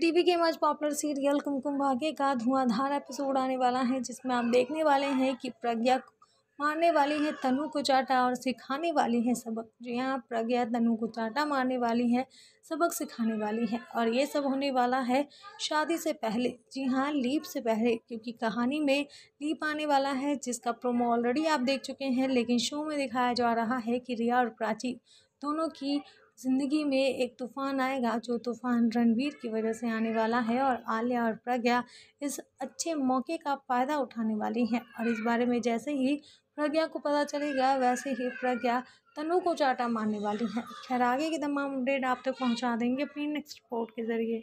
TV के मज popular serial कुमकुम भाग्य का धुआंधार एपिसोड आने वाला है जिसमें आप देखने वाले हैं कि प्रज्ञा मारने वाली है तनु को चाटा और सिखाने वाली है सबक जी हाँ प्रज्ञा तनु को चाटा मारने वाली है सबक सिखाने वाली है और ये सब होने वाला है शादी से पहले जी हाँ लीप से पहले क्योंकि कहानी में लीप आने वाला है जिसका प्रोमो ऑलरेडी आप देख चुके हैं लेकिन शो में दिखाया जा रहा है कि रिया और प्राची दोनों की ज़िंदगी में एक तूफ़ान आएगा जो तूफ़ान रणवीर की वजह से आने वाला है और आलिया और प्रज्ञा इस अच्छे मौके का फ़ायदा उठाने वाली हैं और इस बारे में जैसे ही प्रज्ञा को पता चलेगा वैसे ही प्रज्ञा तनु को चाटा मारने वाली है खैर आगे की तमाम अपडेट आप तक तो पहुंचा देंगे अपनी नेक्स्ट रिपोर्ट के ज़रिए